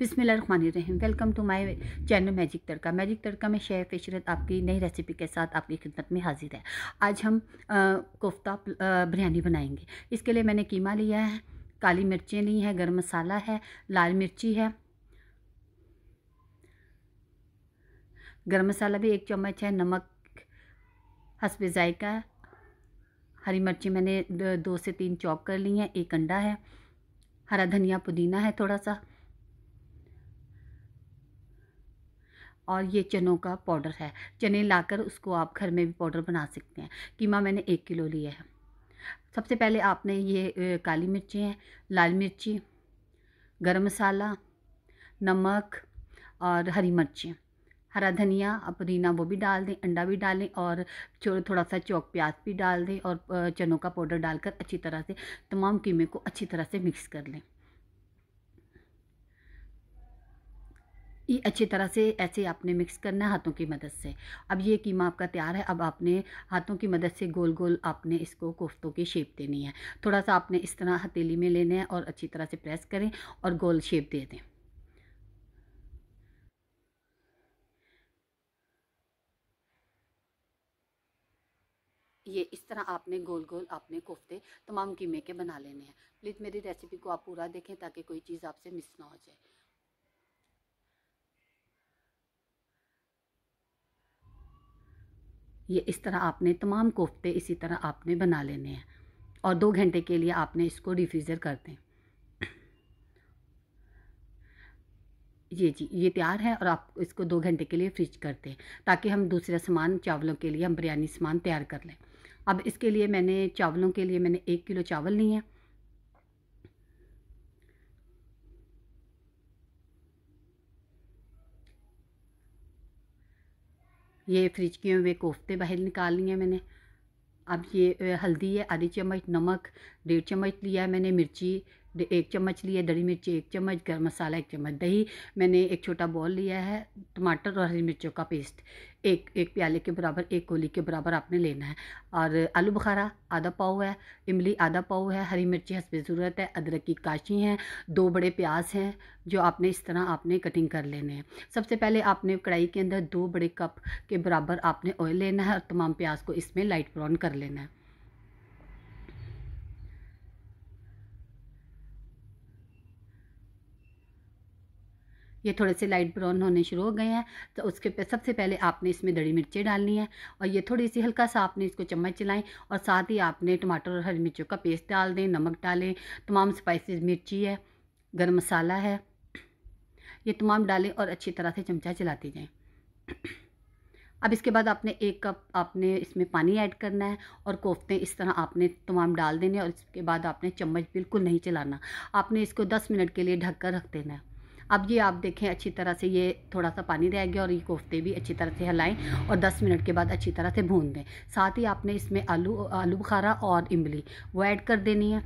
Rahim welcome to my channel Magic Tadka Magic Tadka में chef Ishrat आपकी नई रेसिपी के साथ आपकी खिदमत में हाजिर है आज हम कोफ्ता बिरयानी बनाएंगे इसके लिए मैंने कीमा लिया है काली मिर्चें ली हैं गर्म मसाला है लाल मिर्ची है गर्म मसाला भी एक चम्मच है नमक हसब ज़ायका हरी मिर्ची मैंने दो से तीन चौक कर ली हैं एक अंडा है हरा धनिया पुदीना है थोड़ा सा और ये चनों का पाउडर है चने लाकर उसको आप घर में भी पाउडर बना सकते हैं कीमा मैंने एक किलो लिया है सबसे पहले आपने ये काली मिर्ची हैं लाल मिर्ची गरम मसाला नमक और हरी मिर्ची हरा धनिया आप पुदीना वो भी डाल दें अंडा भी डालें और थोड़ा सा चौक प्याज भी डाल दें और चनों का पाउडर डालकर अच्छी तरह से तमाम कीमे को अच्छी तरह से मिक्स कर लें ये अच्छी तरह से ऐसे आपने मिक्स करना है हाथों की मदद से अब ये कीमा आपका तैयार है अब आपने हाथों की मदद से गोल गोल आपने इसको कोफ्तों की शेप देनी है थोड़ा सा आपने इस तरह हथेली में लेना है और अच्छी तरह से प्रेस करें और गोल शेप दे दें ये इस तरह आपने गोल गोल आपने कोफ्ते तमाम कीमे के बना लेने हैं प्लीज़ मेरी रेसिपी को आप पूरा देखें ताकि कोई चीज़ आपसे मिस ना हो जाए ये इस तरह आपने तमाम कोफ्ते इसी तरह आपने बना लेने हैं और दो घंटे के लिए आपने इसको डिफ्रीज़र कर दें ये जी ये तैयार है और आप इसको दो घंटे के लिए फ्रिज कर दें ताकि हम दूसरा सामान चावलों के लिए हम बिरयानी सामान तैयार कर लें अब इसके लिए मैंने चावलों के लिए मैंने एक किलो चावल लिए हैं ये फ्रिज किए हुए कोफ्ते बाहर निकाल लिए मैंने अब ये हल्दी है आधी चम्मच नमक डेढ़ चम्मच लिया है मैंने मिर्ची एक चम्मच लिए दरी मिर्च एक चम्मच गर्म मसाला एक चम्मच दही मैंने एक छोटा बॉल लिया है टमाटर और हरी मिर्चों का पेस्ट एक एक प्याले के बराबर एक कोली के बराबर आपने लेना है और आलू बुखारा आधा पाव है इमली आधा पाव है हरी मिर्ची हंसबे ज़रूरत है अदरक की काशी हैं दो बड़े प्याज हैं जो आपने इस तरह आपने कटिंग कर लेने हैं सबसे पहले आपने कढ़ाई के अंदर दो बड़े कप के बराबर आपने ऑयल लेना है और तमाम प्याज को इसमें लाइट ब्राउन कर लेना है ये थोड़े से लाइट ब्राउन होने शुरू हो गए हैं तो उसके पे सबसे पहले आपने इसमें दड़ी मिर्चें डालनी है और ये थोड़ी सी हल्का सा आपने इसको चम्मच चलाएं और साथ ही आपने टमाटर और हरी मिर्चों का पेस्ट डाल दें नमक डालें तमाम स्पाइसेस मिर्ची है गर्म मसाला है ये तमाम डालें और अच्छी तरह से चमचा चलाते जाएँ अब इसके बाद आपने एक कप आपने इसमें पानी ऐड करना है और कोफ्ते इस तरह आपने तमाम डाल देने और इसके बाद आपने चम्मच बिल्कुल नहीं चलाना आपने इसको 10 मिनट के लिए ढककर रख देना है अब ये आप देखें अच्छी तरह से ये थोड़ा सा पानी रह गया और ये कोफ्ते भी अच्छी तरह से हिलाएं और 10 मिनट के बाद अच्छी तरह से भून दें साथ ही आपने इसमें आलू आलू बुखारा और इमली वो ऐड कर देनी है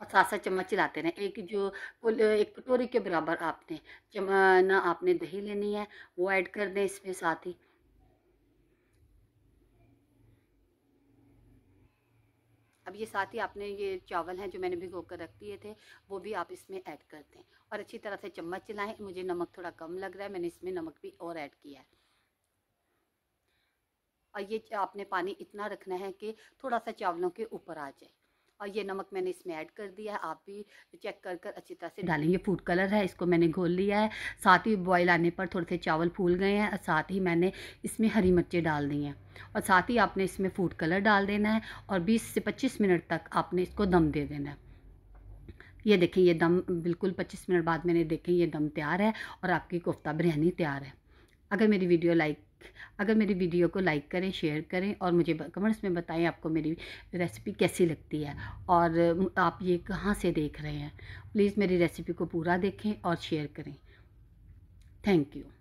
और साथ साथ चम्मच चलाते रहें एक जो एक कटोरी के बराबर आपने चम ना आपने दही लेनी है वो ऐड कर दें इसमें साथ ही ये साथ ही आपने ये चावल हैं जो मैंने भिगो कर रख दिए थे वो भी आप इसमें ऐड कर दें और अच्छी तरह से चम्मच चलाएं मुझे नमक थोड़ा कम लग रहा है मैंने इसमें नमक भी और ऐड किया है और ये आपने पानी इतना रखना है कि थोड़ा सा चावलों के ऊपर आ जाए और ये नमक मैंने इसमें ऐड कर दिया है आप भी चेक कर कर अच्छी तरह से डालेंगे फूड कलर है इसको मैंने घोल लिया है साथ ही बॉयल आने पर थोड़े से चावल फूल गए हैं और साथ ही मैंने इसमें हरी मिर्चें डाल दी हैं और साथ ही आपने इसमें फूड कलर डाल देना है और बीस से पच्चीस मिनट तक आपने इसको दम दे देना है ये देखें ये दम बिल्कुल पच्चीस मिनट बाद मैंने देखें ये दम तैयार है और आपकी कोफ्ता बिरयानी तैयार है अगर मेरी वीडियो लाइक अगर मेरी वीडियो को लाइक करें शेयर करें और मुझे कमेंट्स में बताएं आपको मेरी रेसिपी कैसी लगती है और आप ये कहाँ से देख रहे हैं प्लीज़ मेरी रेसिपी को पूरा देखें और शेयर करें थैंक यू